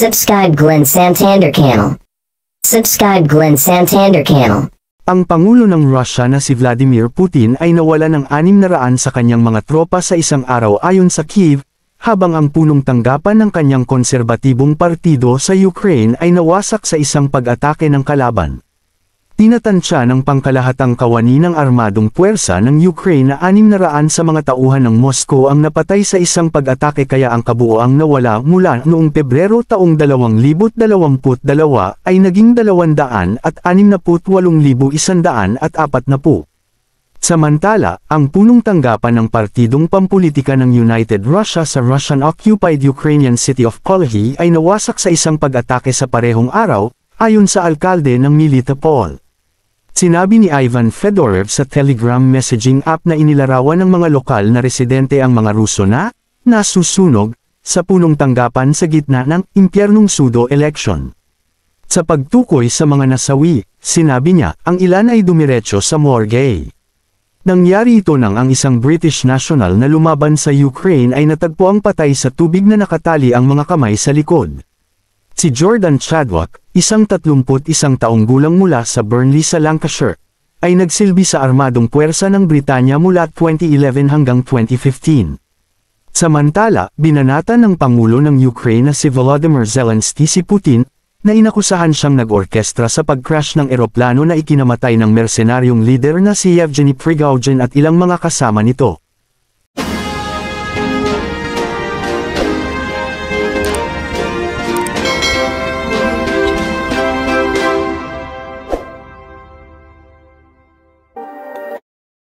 Subscribe Glenn Santander Channel. Subscribe Glenn Santander Channel. Ang Pangulo ng Russia na si Vladimir Putin ay nawala ng 600 sa kanyang mga tropa sa isang araw ayon sa Kiev, habang ang punong tanggapan ng kanyang konserbatibong partido sa Ukraine ay nawasak sa isang pag-atake ng kalaban tinatansya ng pangkalahatang kawani ng armadong puwersa ng Ukraine na 600 sa mga tauhan ng Moscow ang napatay sa isang pag-atake kaya ang kabuoang nawala mula noong Pebrero taong 2022 ay naging 200 at 68,140. Samantala, ang punong tanggapan ng partidong pampulitika ng United Russia sa Russian-occupied Ukrainian city of Kolhi ay nawasak sa isang pag-atake sa parehong araw, ayon sa alkalde ng Militopol. Sinabi ni Ivan Fedorov sa Telegram messaging app na inilarawan ng mga lokal na residente ang mga Ruso na nasusunog sa punong tanggapan sa gitna ng impyernong sudo election. Sa pagtukoy sa mga nasawi, sinabi niya, ang ilan ay dumiretso sa morgue. Nangyari ito nang ang isang British national na lumaban sa Ukraine ay natagpo ang patay sa tubig na nakatali ang mga kamay sa likod. Si Jordan Chadwick, isang 31 taong gulang mula sa Burnley sa Lancashire, ay nagsilbi sa armadong puwersa ng Britanya mula 2011 hanggang 2015. Samantala, binanata ng Pangulo ng Ukraine na si Volodymyr Zelensky si Putin, na inakusahan siyang nag-orkestra sa pag-crash ng eroplano na ikinamatay ng mersenaryong leader na si Yevgeny Prigozhin at ilang mga kasama nito.